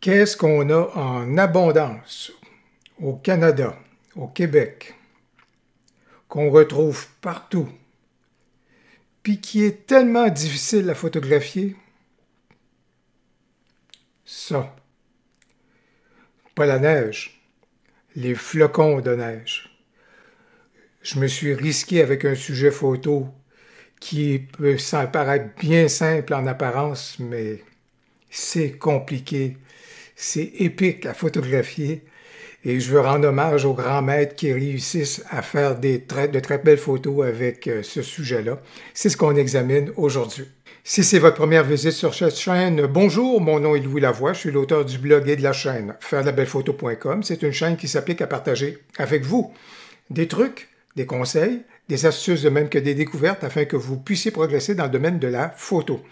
Qu'est-ce qu'on a en abondance au Canada, au Québec, qu'on retrouve partout, puis qui est tellement difficile à photographier? Ça. Pas la neige, les flocons de neige. Je me suis risqué avec un sujet photo qui peut paraître bien simple en apparence, mais c'est compliqué c'est épique à photographier et je veux rendre hommage aux grands maîtres qui réussissent à faire des de très belles photos avec euh, ce sujet-là. C'est ce qu'on examine aujourd'hui. Si c'est votre première visite sur cette chaîne, bonjour, mon nom est Louis Lavoie, je suis l'auteur du blog et de la chaîne faire C'est une chaîne qui s'applique à partager avec vous des trucs, des conseils, des astuces de même que des découvertes afin que vous puissiez progresser dans le domaine de la photo.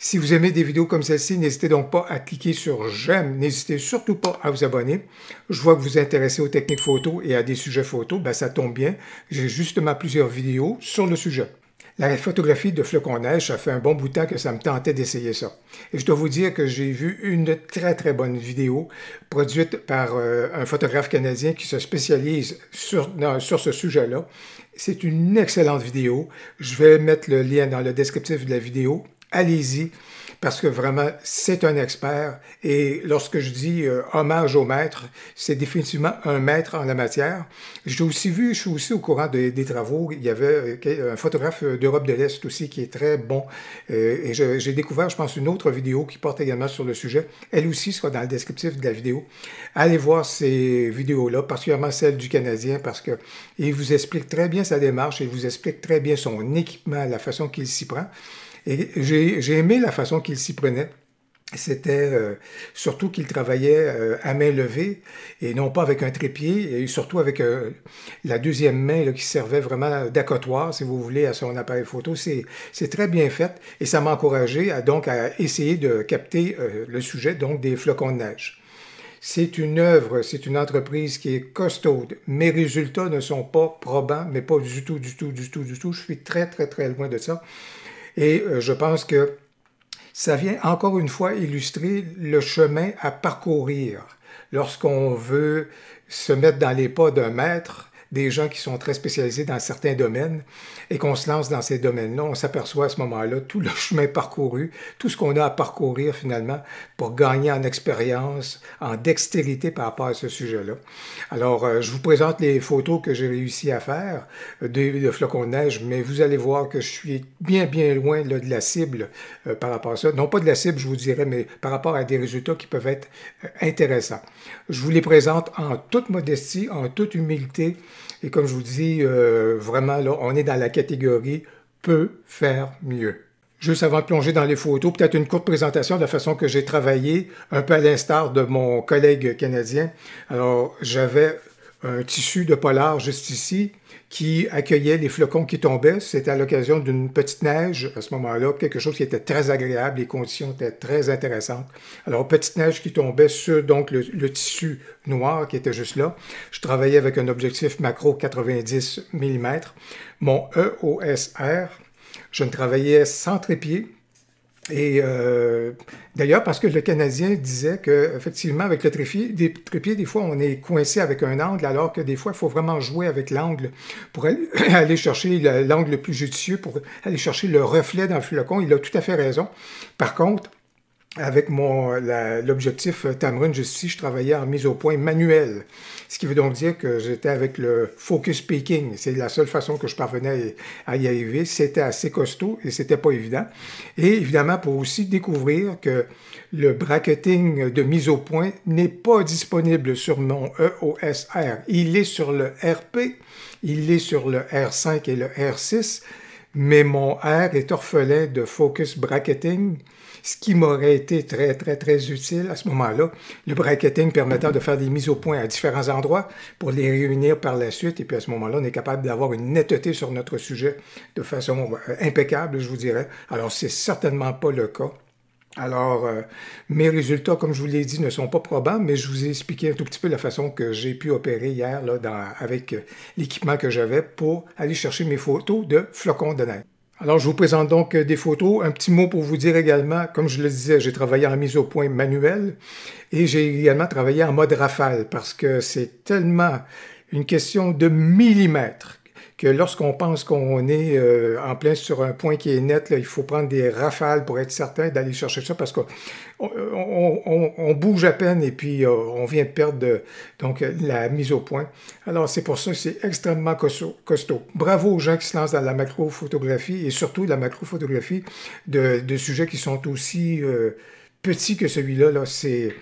Si vous aimez des vidéos comme celle-ci, n'hésitez donc pas à cliquer sur j'aime. N'hésitez surtout pas à vous abonner. Je vois que vous vous intéressez aux techniques photo et à des sujets photo. Ben, ça tombe bien. J'ai justement plusieurs vidéos sur le sujet. La photographie de flocons neige, ça fait un bon bout de temps que ça me tentait d'essayer ça. Et je dois vous dire que j'ai vu une très très bonne vidéo produite par euh, un photographe canadien qui se spécialise sur, sur ce sujet-là. C'est une excellente vidéo. Je vais mettre le lien dans le descriptif de la vidéo allez-y parce que vraiment, c'est un expert. Et lorsque je dis euh, hommage au maître, c'est définitivement un maître en la matière. J'ai aussi vu, je suis aussi au courant des travaux, il y avait euh, un photographe euh, d'Europe de l'Est aussi qui est très bon. et j'ai découvert, je pense, une autre vidéo qui porte également sur le sujet. Elle aussi sera dans le descriptif de la vidéo. Allez voir ces vidéos-là, particulièrement celle du Canadien, parce que il vous explique très bien sa démarche, il vous explique très bien son équipement, la façon qu'il s'y prend. Et j'ai aimé la façon qu'il s'y prenait c'était euh, surtout qu'il travaillait euh, à main levée et non pas avec un trépied et surtout avec euh, la deuxième main qui servait vraiment d'accotoir, si vous voulez, à son appareil photo. C'est très bien fait et ça m'a encouragé à, donc à essayer de capter le sujet donc des flocons de neige. C'est une œuvre, c'est une entreprise qui est costaude. Mes résultats ne sont pas probants, mais pas du tout, du tout, du tout, du tout. Je suis très, très, très loin de ça. Et euh, je pense que ça vient encore une fois illustrer le chemin à parcourir lorsqu'on veut se mettre dans les pas d'un maître des gens qui sont très spécialisés dans certains domaines et qu'on se lance dans ces domaines-là, on s'aperçoit à ce moment-là tout le chemin parcouru, tout ce qu'on a à parcourir finalement pour gagner en expérience, en dextérité par rapport à ce sujet-là. Alors, euh, je vous présente les photos que j'ai réussi à faire de, flocons de neige, mais vous allez voir que je suis bien, bien loin de la cible euh, par rapport à ça. Non pas de la cible, je vous dirais, mais par rapport à des résultats qui peuvent être euh, intéressants. Je vous les présente en toute modestie, en toute humilité, et comme je vous dis, euh, vraiment, là, on est dans la catégorie peut faire mieux. Juste avant de plonger dans les photos, peut-être une courte présentation de la façon que j'ai travaillé, un peu à l'instar de mon collègue canadien. Alors, j'avais un tissu de polar juste ici qui accueillait les flocons qui tombaient. C'était à l'occasion d'une petite neige à ce moment-là, quelque chose qui était très agréable, les conditions étaient très intéressantes. Alors, petite neige qui tombait sur donc le, tissu noir qui était juste là. Je travaillais avec un objectif macro 90 mm, mon EOSR. Je ne travaillais sans trépied, et euh, d'ailleurs, parce que le Canadien disait que effectivement, avec le trépied, des trépieds, des fois, on est coincé avec un angle, alors que des fois, il faut vraiment jouer avec l'angle pour aller, aller chercher l'angle le plus judicieux, pour aller chercher le reflet dans le flocon. Il a tout à fait raison. Par contre, avec mon l'objectif euh, Tamron Justice, je travaillais en mise au point manuelle. Ce qui veut donc dire que j'étais avec le focus peaking. C'est la seule façon que je parvenais à y arriver. C'était assez costaud et c'était pas évident. Et évidemment, pour aussi découvrir que le bracketing de mise au point n'est pas disponible sur mon EOSR. Il est sur le RP, il est sur le R5 et le R6 mais mon R est orphelin de focus bracketing, ce qui m'aurait été très, très, très utile à ce moment-là. Le bracketing permettant de faire des mises au point à différents endroits pour les réunir par la suite. Et puis à ce moment-là, on est capable d'avoir une netteté sur notre sujet de façon euh, impeccable, je vous dirais. Alors, c'est certainement pas le cas. Alors, euh, mes résultats, comme je vous l'ai dit, ne sont pas probants, mais je vous ai expliqué un tout petit peu la façon que j'ai pu opérer hier là, avec euh, l'équipement que j'avais pour aller chercher mes photos de flocons de neige. Alors, je vous présente donc euh, des photos. Un petit mot pour vous dire également, comme je le disais, j'ai travaillé en mise au point manuelle et j'ai également travaillé en mode rafale parce que c'est tellement une question de millimètres que lorsqu'on pense qu'on est euh, en plein sur un point qui est net, là, il faut prendre des rafales pour être certain d'aller chercher ça parce qu'on on, bouge à peine et puis euh, on vient de perdre donc la mise au point. Alors c'est pour ça que c'est extrêmement costaud, Bravo aux gens qui se lancent dans la macrophotographie et surtout la macrophotographie de, de sujets qui sont aussi euh, petits que celui-là. Là, c'est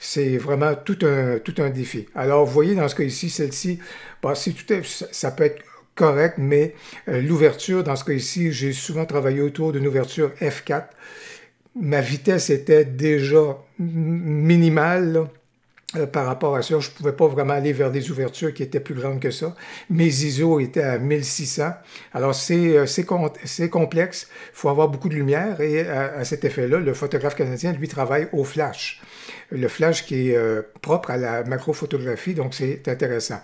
c'est vraiment tout un, tout un défi. Alors, vous voyez dans ce cas ici, celle-ci, bah, tout, ça peut être correct, mais euh, l'ouverture, dans ce cas-ci, j'ai souvent travaillé autour d'une ouverture F4. Ma vitesse était déjà minimale. Euh, par rapport à ça. Je ne pouvais pas vraiment aller vers des ouvertures qui étaient plus grandes que ça. Mes ISO étaient à 1600. Alors, c'est euh, complexe. Il faut avoir beaucoup de lumière. Et à, cet effet-là, le photographe canadien, lui, travaille au flash. Le flash qui est propre à la macrophotographie, donc c'est intéressant.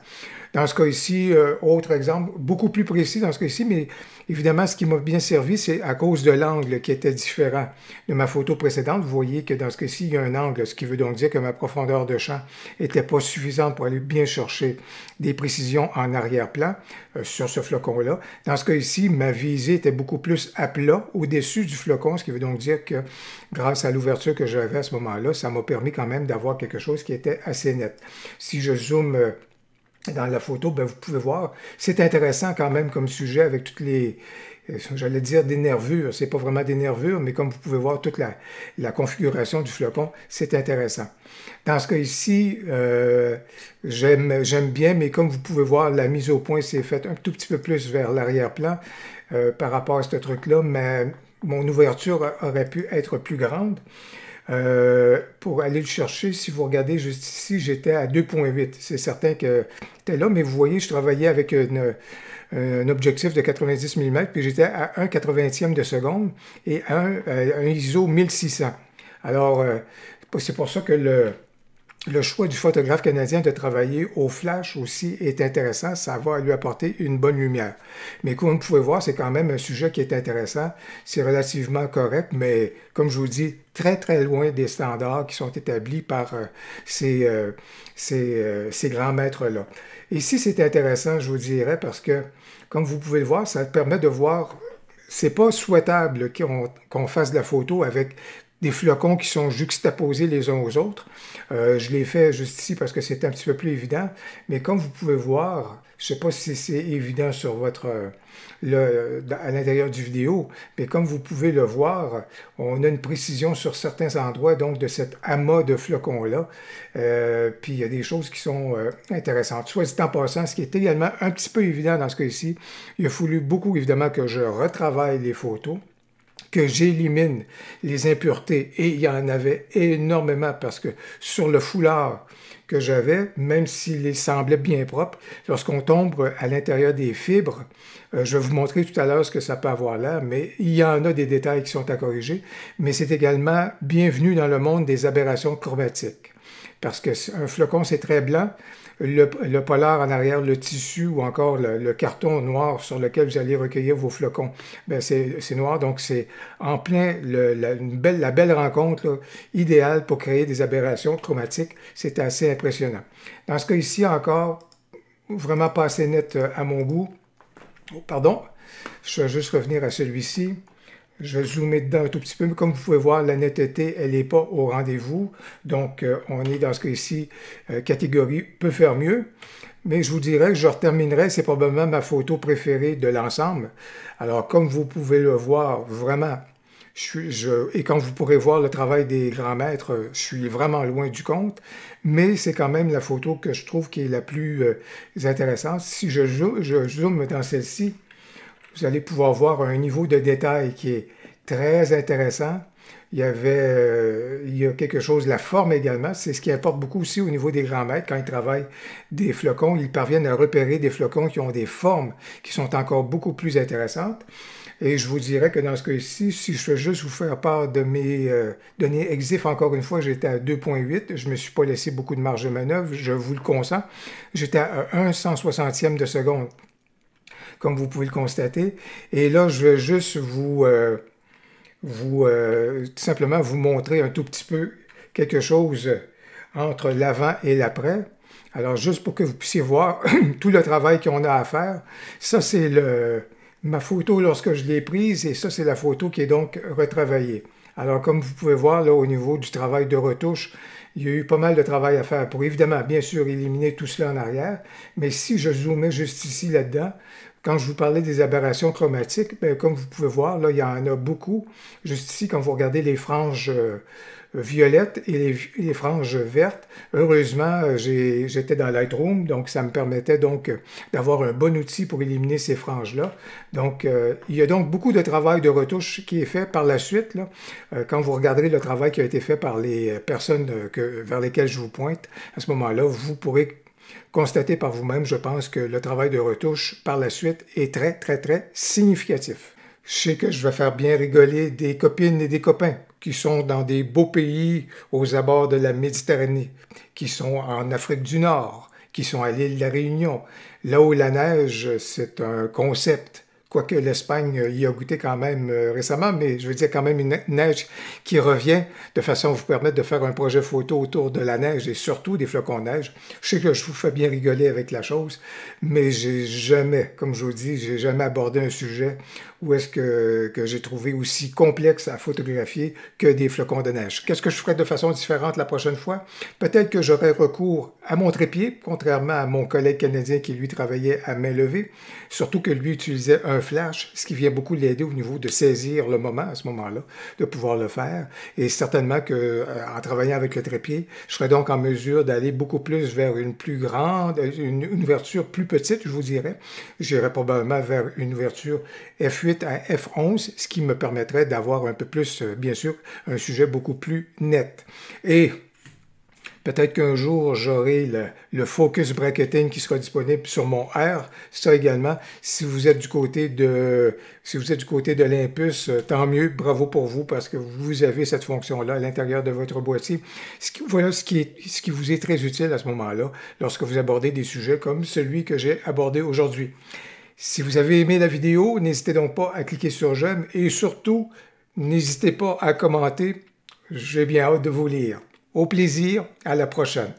Dans ce cas-ci, euh, autre exemple, beaucoup plus précis dans ce cas-ci, mais évidemment, ce qui m'a bien servi, c'est à cause de l'angle qui était différent de ma photo précédente. Vous voyez que dans ce cas-ci, il y a un angle, ce qui veut donc dire que ma profondeur de champ n'était pas suffisante pour aller bien chercher des précisions en arrière-plan euh, sur ce flocon-là. Dans ce cas-ci, ma visée était beaucoup plus à plat, au-dessus du flocon, ce qui veut donc dire que grâce à l'ouverture que j'avais à ce moment-là, ça m'a permis quand même d'avoir quelque chose qui était assez net. Si je zoome euh, dans la photo, ben, vous pouvez voir, c'est intéressant quand même comme sujet avec toutes les, euh, j'allais dire des nervures, c'est pas vraiment des nervures, mais comme vous pouvez voir toute la, configuration du flocon, c'est intéressant. Dans ce cas ici, euh, j'aime bien, mais comme vous pouvez voir, la mise au point s'est faite un tout petit peu plus vers l'arrière-plan euh, par rapport à ce truc-là, mais mon ouverture aurait pu être plus grande. Euh, pour aller le chercher. Si vous regardez juste ici, j'étais à 2.8. C'est certain que j'étais là, mais vous voyez, je travaillais avec un objectif de 90 mm, puis j'étais à 1 80e de seconde et un, euh, un ISO 1600. Alors, euh, c'est pour ça que le, le choix du photographe canadien de travailler au flash aussi est intéressant. Ça va lui apporter une bonne lumière. Mais comme vous pouvez voir, c'est quand même un sujet qui est intéressant. C'est relativement correct, mais comme je vous dis, très très loin des standards qui sont établis par euh, euh, euh, ces, grands maîtres-là. Ici, c'est intéressant, je vous dirais, parce que, comme vous pouvez le voir, ça permet de voir c'est pas souhaitable qu'on fasse de la photo avec des flocons qui sont juxtaposés les uns aux autres. Euh, je l'ai fait juste ici parce que c'est un petit peu plus évident, mais comme vous pouvez voir, je ne sais pas si c'est évident sur votre, euh, à l'intérieur du vidéo, mais comme vous pouvez le voir, on a une précision sur certains endroits, donc de cet amas de flocons-là. Euh, puis il y a des choses qui sont intéressantes. Soit dit en passant, ce qui est également un petit peu évident dans ce cas-ci, il a fallu beaucoup évidemment que je retravaille les photos que j'élimine les impuretés. Et il y en avait énormément parce que sur le foulard que j'avais, même s'il semblait bien propre, lorsqu'on tombe à l'intérieur des fibres, euh, je vais vous montrer tout à l'heure ce que ça peut avoir là, mais il y en a des détails qui sont à corriger. Mais c'est également bienvenu dans le monde des aberrations chromatiques. Parce qu'un flocon, c'est très blanc, le, le, polar en arrière, le tissu ou encore le, carton noir sur lequel vous allez recueillir vos flocons. Ben, c'est noir, donc c'est en plein la, belle, rencontre idéale pour créer des aberrations traumatiques C'est assez impressionnant. Dans ce cas ici encore, vraiment pas assez net euh, à mon goût. Oh, pardon, je vais juste revenir à celui-ci. Je vais zoomer dedans un tout petit peu, mais comme vous pouvez voir, la netteté, elle n'est pas au rendez-vous. Donc, euh, on est dans ce cas-ci, euh, catégorie peut faire mieux. Mais je vous dirais que je terminerai, c'est probablement ma photo préférée de l'ensemble. Alors, comme vous pouvez le voir, vraiment, je et quand vous pourrez voir le travail des grands maîtres, je suis vraiment loin du compte, mais c'est quand même la photo que je trouve qui est la plus euh, intéressante. Si je, je zoome dans celle-ci, vous allez pouvoir voir un niveau de détail qui est très intéressant. Il y avait, euh, il y a quelque chose, la forme également, c'est ce qui importe beaucoup aussi au niveau des grands maîtres. Quand ils travaillent des flocons, ils parviennent à repérer des flocons qui ont des formes qui sont encore beaucoup plus intéressantes. Et je vous dirais que dans ce cas-ci, si je veux juste vous faire part de mes euh, données EXIF, encore une fois, j'étais à 2.8, je ne me suis pas laissé beaucoup de marge de manœuvre, je vous le consens. J'étais à 1 160e de seconde comme vous pouvez le constater. Et là, je vais juste vous, euh, vous euh, simplement vous montrer un tout petit peu quelque chose entre l'avant et l'après. Alors, juste pour que vous puissiez voir tout le travail qu'on a à faire, ça, c'est ma photo lorsque je l'ai prise et ça, c'est la photo qui est donc retravaillée. Alors, comme vous pouvez voir, là, au niveau du travail de retouche, il y a eu pas mal de travail à faire pour évidemment, bien sûr, éliminer tout cela en arrière. Mais si je zoomais juste ici là-dedans, quand je vous parlais des aberrations chromatiques, ben, comme vous pouvez voir, là, il y en a beaucoup. Juste ici, quand vous regardez les franges euh, violettes et les, franges vertes, heureusement, euh, j'étais dans Lightroom, donc ça me permettait donc euh, d'avoir un bon outil pour éliminer ces franges-là. Donc, il y a donc beaucoup de travail de retouche qui est fait par la suite. quand vous regarderez le travail qui a été fait par les personnes que, vers lesquelles je vous pointe, à ce moment-là, vous pourrez Constatez par vous-même, je pense que le travail de retouche par la suite est très, très, très significatif. Je sais que je vais faire bien rigoler des copines et des copains qui sont dans des beaux pays aux abords de la Méditerranée, qui sont en Afrique du Nord, qui sont à l'île de la Réunion. Là où la neige, c'est un concept quoique l'Espagne y a goûté quand même euh, récemment, mais je veux dire quand même une neige qui revient de façon à vous permettre de faire un projet photo autour de la neige et surtout des flocons de neige. Je sais que je vous fais bien rigoler avec la chose, mais j'ai jamais, comme je vous dis, j'ai jamais abordé un sujet ou est-ce que, j'ai trouvé aussi complexe à photographier que des flocons de neige. Qu'est-ce que je ferais de façon différente la prochaine fois? Peut-être que j'aurais recours à mon trépied, contrairement à mon collègue canadien qui lui travaillait à main levée, surtout que lui utilisait un flash, ce qui vient beaucoup l'aider au niveau de saisir le moment à ce moment-là, de pouvoir le faire. Et certainement que euh, en travaillant avec le trépied, je serais donc en mesure d'aller beaucoup plus vers une plus grande, une, ouverture plus petite, je vous dirais. J'irai probablement vers une ouverture F8 à F11, ce qui me permettrait d'avoir un peu plus, euh, bien sûr, un sujet beaucoup plus net. Et Peut-être qu'un jour, j'aurai le, focus bracketing qui sera disponible sur mon R. Ça également, si vous êtes du côté de, si vous êtes du côté de l'Impus, euh, tant mieux, bravo pour vous parce que vous avez cette fonction-là à l'intérieur de votre boîtier. voilà ce qui, est, ce qui vous est très utile à ce moment-là lorsque vous abordez des sujets comme celui que j'ai abordé aujourd'hui. Si vous avez aimé la vidéo, n'hésitez donc pas à cliquer sur j'aime et surtout, n'hésitez pas à commenter. J'ai bien hâte de vous lire. Au plaisir, à la prochaine.